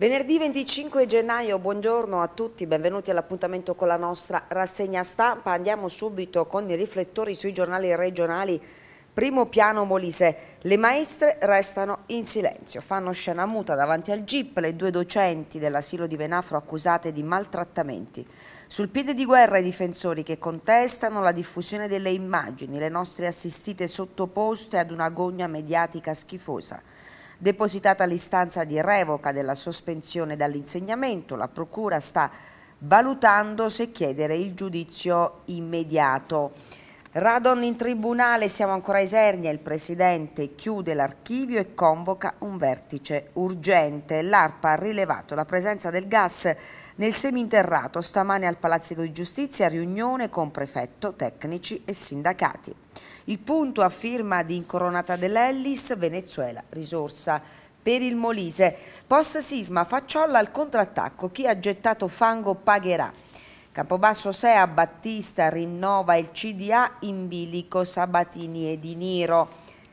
Venerdì 25 gennaio, buongiorno a tutti, benvenuti all'appuntamento con la nostra rassegna stampa. Andiamo subito con i riflettori sui giornali regionali. Primo piano Molise, le maestre restano in silenzio, fanno scena muta davanti al GIP le due docenti dell'asilo di Venafro accusate di maltrattamenti. Sul piede di guerra i difensori che contestano la diffusione delle immagini, le nostre assistite sottoposte ad una gogna mediatica schifosa. Depositata l'istanza di revoca della sospensione dall'insegnamento, la Procura sta valutando se chiedere il giudizio immediato. Radon in tribunale, siamo ancora a Isernia, il presidente chiude l'archivio e convoca un vertice urgente. L'ARPA ha rilevato la presenza del gas nel seminterrato stamane al Palazzo di Giustizia, riunione con prefetto, tecnici e sindacati. Il punto a firma di Incoronata dell'Ellis, Venezuela, risorsa per il Molise. Post sisma, facciolla al contrattacco, chi ha gettato fango pagherà. Campobasso Sea Battista rinnova il CDA in bilico Sabatini e Di Niro.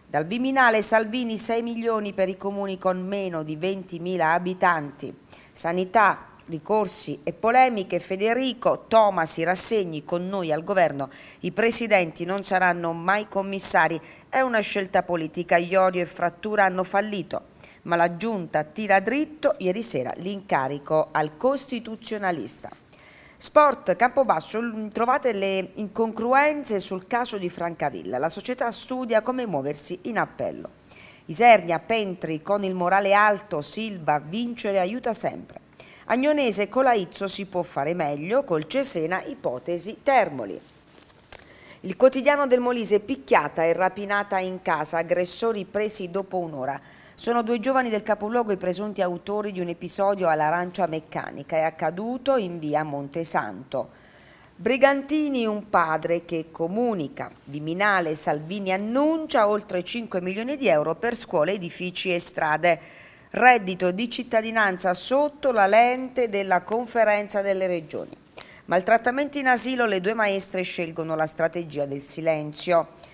Dal Biminale Salvini 6 milioni per i comuni con meno di 20.000 abitanti. Sanità, ricorsi e polemiche, Federico, Toma si rassegni con noi al governo, i presidenti non saranno mai commissari, è una scelta politica, Iorio e Frattura hanno fallito, ma la giunta tira dritto ieri sera l'incarico al costituzionalista. Sport Campobasso, trovate le incongruenze sul caso di Francavilla. La società studia come muoversi in appello. Isernia, Pentri, con il morale alto, Silva, vincere aiuta sempre. Agnonese, Colaizzo si può fare meglio, col Cesena, ipotesi, Termoli. Il quotidiano del Molise picchiata e rapinata in casa, aggressori presi dopo un'ora. Sono due giovani del capoluogo i presunti autori di un episodio all'arancia meccanica, è accaduto in via Montesanto. Brigantini, un padre che comunica, Viminale Salvini annuncia oltre 5 milioni di euro per scuole, edifici e strade. Reddito di cittadinanza sotto la lente della conferenza delle regioni. Maltrattamenti in asilo, le due maestre scelgono la strategia del silenzio.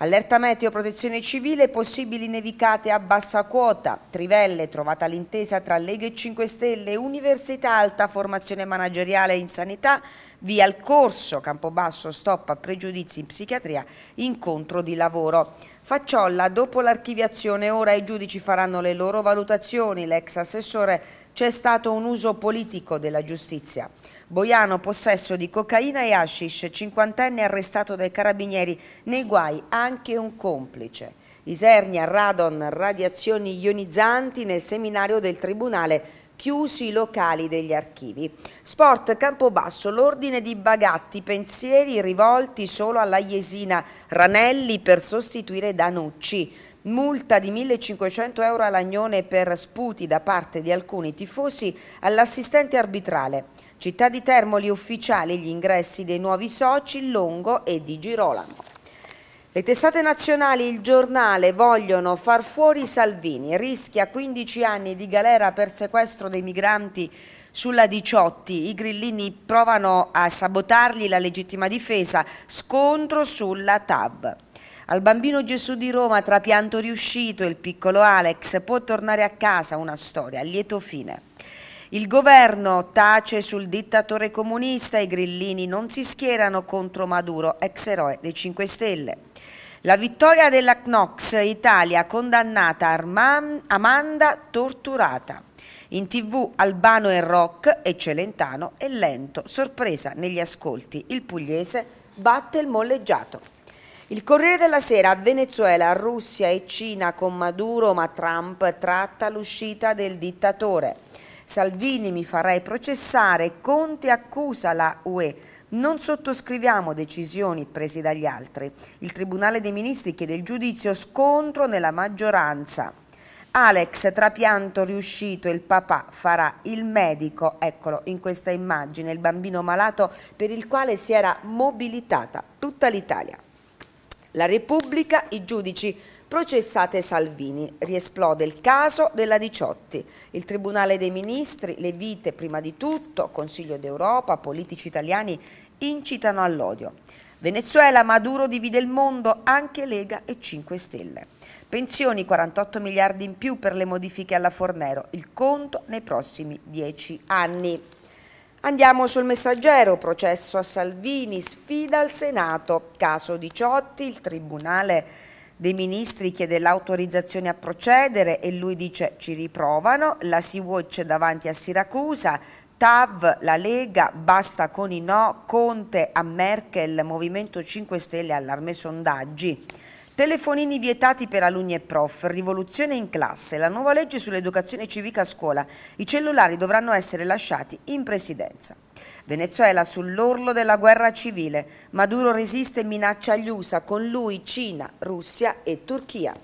Allerta meteo protezione civile, possibili nevicate a bassa quota. Trivelle, trovata l'intesa tra Lega e 5 Stelle, Università Alta, formazione manageriale in sanità, via il corso, Campobasso, stop a pregiudizi in psichiatria, incontro di lavoro. Facciolla, dopo l'archiviazione, ora i giudici faranno le loro valutazioni. L'ex assessore c'è stato un uso politico della giustizia. Boiano, possesso di cocaina e hashish, cinquantenne arrestato dai carabinieri, nei guai anche un complice. Isernia, radon, radiazioni ionizzanti nel seminario del Tribunale chiusi i locali degli archivi. Sport Campobasso, l'ordine di Bagatti, pensieri rivolti solo alla Jesina Ranelli per sostituire Danucci. Multa di 1.500 euro a Lagnone per sputi da parte di alcuni tifosi all'assistente arbitrale. Città di Termoli ufficiali gli ingressi dei nuovi soci Longo e di Girolamo. Le testate nazionali, il giornale, vogliono far fuori Salvini, rischia 15 anni di galera per sequestro dei migranti sulla 18. I grillini provano a sabotargli la legittima difesa, scontro sulla TAB. Al bambino Gesù di Roma, trapianto riuscito, il piccolo Alex può tornare a casa una storia lieto fine. Il governo tace sul dittatore comunista, i grillini non si schierano contro Maduro, ex eroe dei 5 Stelle. La vittoria della CNOX Italia condannata Arman, Amanda torturata. In tv Albano e Rock e Celentano e Lento, sorpresa negli ascolti, il pugliese batte il molleggiato. Il Corriere della Sera, Venezuela, Russia e Cina con Maduro, ma Trump tratta l'uscita del dittatore. Salvini mi farai processare, Conte accusa la UE. Non sottoscriviamo decisioni prese dagli altri. Il Tribunale dei Ministri chiede il giudizio scontro nella maggioranza. Alex, trapianto riuscito, il papà farà il medico. Eccolo in questa immagine, il bambino malato per il quale si era mobilitata tutta l'Italia. La Repubblica, i giudici processate Salvini. Riesplode il caso della Diciotti. Il Tribunale dei Ministri, le vite prima di tutto, Consiglio d'Europa, politici italiani incitano all'odio. Venezuela, Maduro divide il mondo, anche Lega e 5 Stelle. Pensioni 48 miliardi in più per le modifiche alla Fornero, il conto nei prossimi 10 anni. Andiamo sul messaggero, processo a Salvini, sfida al Senato, caso 18, il Tribunale dei Ministri chiede l'autorizzazione a procedere e lui dice ci riprovano, la Sea-Watch davanti a Siracusa, TAV, la Lega, basta con i no, Conte a Merkel, Movimento 5 Stelle, allarme sondaggi. Telefonini vietati per alunni e prof, rivoluzione in classe, la nuova legge sull'educazione civica a scuola, i cellulari dovranno essere lasciati in presidenza. Venezuela sull'orlo della guerra civile, Maduro resiste e minaccia gli USA, con lui Cina, Russia e Turchia.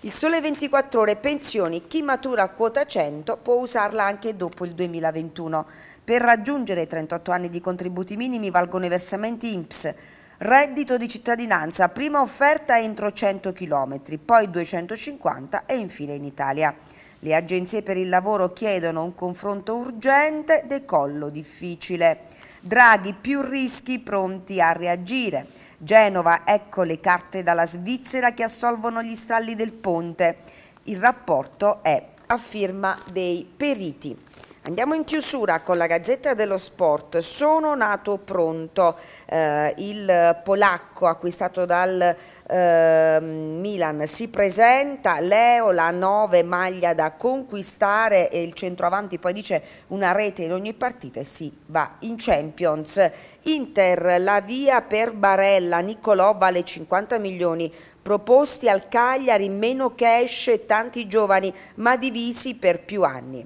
Il sole 24 ore pensioni, chi matura a quota 100 può usarla anche dopo il 2021. Per raggiungere i 38 anni di contributi minimi valgono i versamenti INPS, Reddito di cittadinanza, prima offerta entro 100 km, poi 250 e infine in Italia. Le agenzie per il lavoro chiedono un confronto urgente, decollo difficile. Draghi più rischi pronti a reagire. Genova, ecco le carte dalla Svizzera che assolvono gli stralli del ponte. Il rapporto è a firma dei periti. Andiamo in chiusura con la Gazzetta dello Sport. Sono nato pronto eh, il polacco acquistato dal eh, Milan. Si presenta Leo la 9 maglia da conquistare e il centroavanti poi dice una rete in ogni partita e si va in Champions. Inter la via per Barella, Nicolò vale 50 milioni proposti al Cagliari, meno cash e tanti giovani ma divisi per più anni.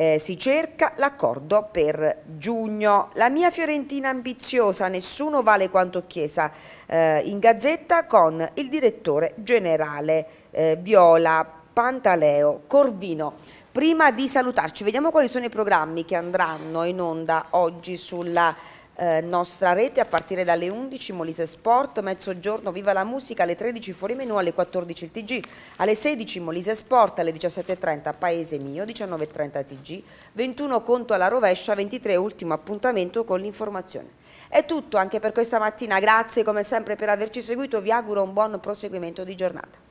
Eh, si cerca l'accordo per giugno. La mia Fiorentina ambiziosa, nessuno vale quanto Chiesa, eh, in gazzetta con il direttore generale eh, Viola Pantaleo Corvino. Prima di salutarci, vediamo quali sono i programmi che andranno in onda oggi sulla eh, nostra rete a partire dalle 11 Molise Sport, mezzogiorno Viva la Musica, alle 13 fuori menù, alle 14 il TG, alle 16 Molise Sport, alle 17.30 Paese Mio, 19.30 TG, 21 Conto alla rovescia, 23 ultimo appuntamento con l'informazione. È tutto anche per questa mattina, grazie come sempre per averci seguito, vi auguro un buon proseguimento di giornata.